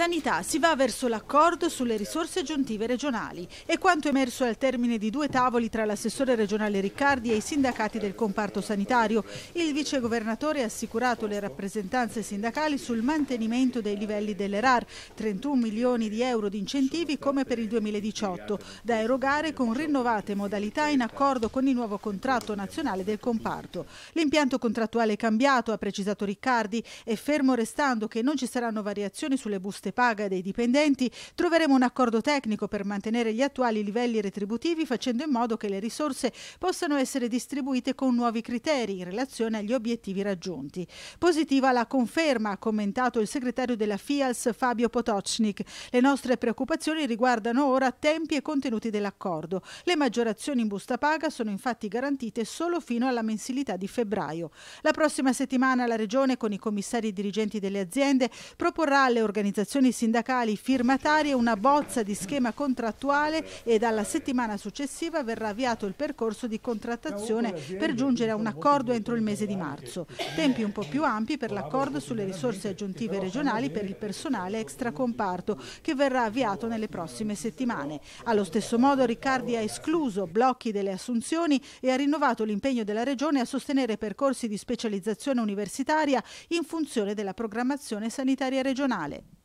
Sanità si va verso l'accordo sulle risorse aggiuntive regionali e quanto emerso al termine di due tavoli tra l'assessore regionale Riccardi e i sindacati del comparto sanitario. Il vicegovernatore ha assicurato le rappresentanze sindacali sul mantenimento dei livelli dell'ERAR, 31 milioni di euro di incentivi come per il 2018, da erogare con rinnovate modalità in accordo con il nuovo contratto nazionale del comparto. L'impianto contrattuale è cambiato, ha precisato Riccardi, e fermo restando che non ci saranno variazioni sulle buste giuste paga dei dipendenti, troveremo un accordo tecnico per mantenere gli attuali livelli retributivi facendo in modo che le risorse possano essere distribuite con nuovi criteri in relazione agli obiettivi raggiunti. Positiva la conferma, ha commentato il segretario della FIALS Fabio Potocnik. Le nostre preoccupazioni riguardano ora tempi e contenuti dell'accordo. Le maggiorazioni in busta paga sono infatti garantite solo fino alla mensilità di febbraio. La prossima settimana la Regione con i commissari dirigenti delle aziende proporrà alle organizzazioni associazioni sindacali firmatarie una bozza di schema contrattuale e dalla settimana successiva verrà avviato il percorso di contrattazione per giungere a un accordo entro il mese di marzo. Tempi un po' più ampi per l'accordo sulle risorse aggiuntive regionali per il personale extracomparto che verrà avviato nelle prossime settimane. Allo stesso modo Riccardi ha escluso blocchi delle assunzioni e ha rinnovato l'impegno della Regione a sostenere percorsi di specializzazione universitaria in funzione della programmazione sanitaria regionale.